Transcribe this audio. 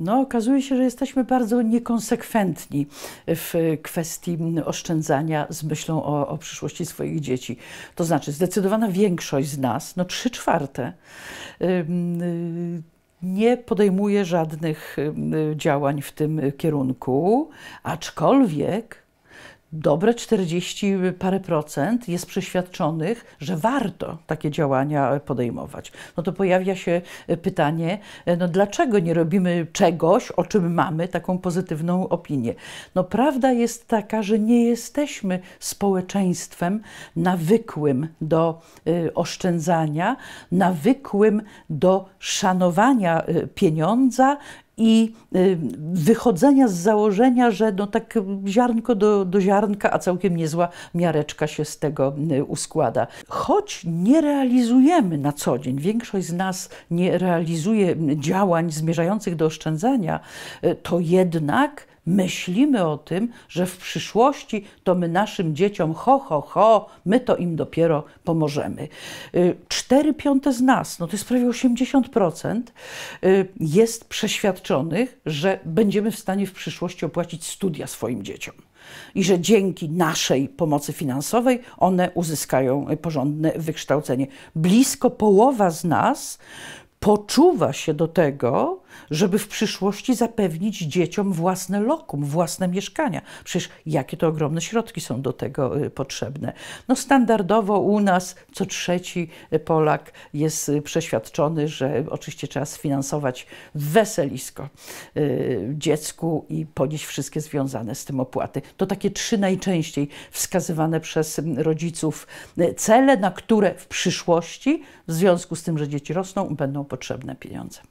No, okazuje się, że jesteśmy bardzo niekonsekwentni w kwestii oszczędzania z myślą o, o przyszłości swoich dzieci. To znaczy, zdecydowana większość z nas, no trzy czwarte, y, nie podejmuje żadnych y, działań w tym kierunku, aczkolwiek dobre 40 parę procent jest przeświadczonych, że warto takie działania podejmować. No to pojawia się e, pytanie, e, no dlaczego nie robimy czegoś, o czym mamy taką pozytywną opinię? No prawda jest taka, że nie jesteśmy społeczeństwem nawykłym do e, oszczędzania, nawykłym do szanowania pieniądza i y, wychodzenia z założenia, że no tak ziarnko do, do ziarnka, a całkiem niezła miareczka się z tego y, uskłada. Choć nie realizujemy na co dzień, większość z nas nie realizuje działań zmierzających do oszczędzania, y, to jednak myślimy o tym, że w przyszłości to my naszym dzieciom ho, ho, ho, my to im dopiero pomożemy. Y, cztery piąte z nas, no to jest prawie 80%, y, jest przeświadczonych, że będziemy w stanie w przyszłości opłacić studia swoim dzieciom i że dzięki naszej pomocy finansowej one uzyskają porządne wykształcenie. Blisko połowa z nas poczuwa się do tego, żeby w przyszłości zapewnić dzieciom własne lokum, własne mieszkania. Przecież jakie to ogromne środki są do tego y, potrzebne. No standardowo u nas co trzeci y, Polak jest y, przeświadczony, że oczywiście trzeba sfinansować weselisko dziecku i ponieść wszystkie związane z tym opłaty. To takie trzy najczęściej wskazywane przez rodziców cele, na które w przyszłości, w związku z tym, że dzieci rosną, będą potrzebne pieniądze.